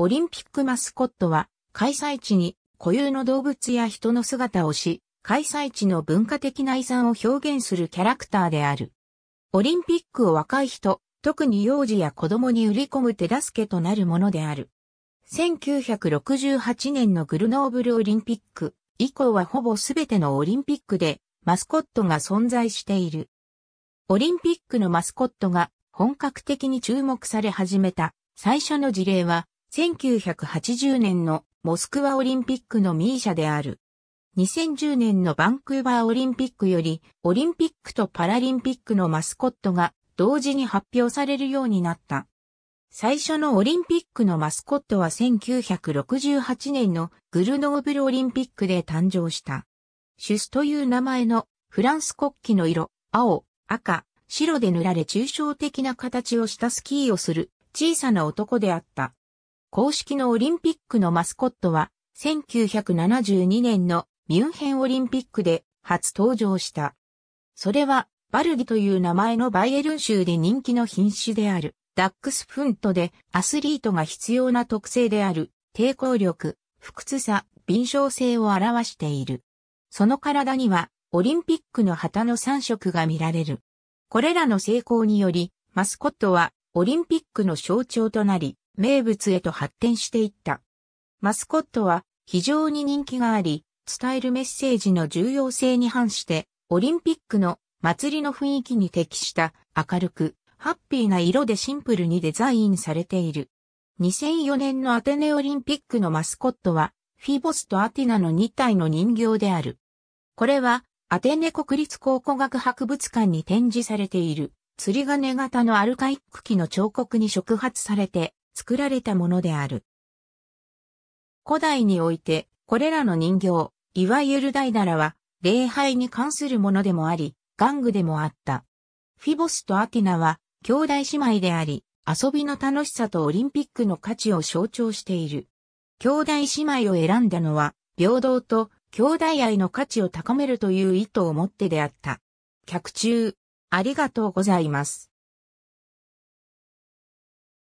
オリンピックマスコットは、開催地に固有の動物や人の姿をし、開催地の文化的な遺産を表現するキャラクターである。オリンピックを若い人、特に幼児や子供に売り込む手助けとなるものである。1968年のグルノーブルオリンピック以降はほぼすべてのオリンピックでマスコットが存在している。オリンピックのマスコットが本格的に注目され始めた最初の事例は1980年のモスクワオリンピックのミーシャである。2010年のバンクーバーオリンピックより、オリンピックとパラリンピックのマスコットが同時に発表されるようになった。最初のオリンピックのマスコットは1968年のグルノーブルオリンピックで誕生した。シュスという名前のフランス国旗の色、青、赤、白で塗られ抽象的な形をしたスキーをする小さな男であった。公式のオリンピックのマスコットは、1972年のミュンヘンオリンピックで初登場した。それは、バルディという名前のバイエルン州で人気の品種である、ダックスフントでアスリートが必要な特性である、抵抗力、不屈さ、敏捷性を表している。その体には、オリンピックの旗の3色が見られる。これらの成功により、マスコットはオリンピックの象徴となり、名物へと発展していった。マスコットは非常に人気があり、伝えるメッセージの重要性に反して、オリンピックの祭りの雰囲気に適した明るく、ハッピーな色でシンプルにデザインされている。2004年のアテネオリンピックのマスコットは、フィボスとアティナの2体の人形である。これは、アテネ国立考古学博物館に展示されている、釣り鐘型のアルカイック機の彫刻に触発されて、作られたものである。古代において、これらの人形、いわゆるダイならは、礼拝に関するものでもあり、玩具でもあった。フィボスとアティナは、兄弟姉妹であり、遊びの楽しさとオリンピックの価値を象徴している。兄弟姉妹を選んだのは、平等と兄弟愛の価値を高めるという意図を持ってであった。客中、ありがとうございます。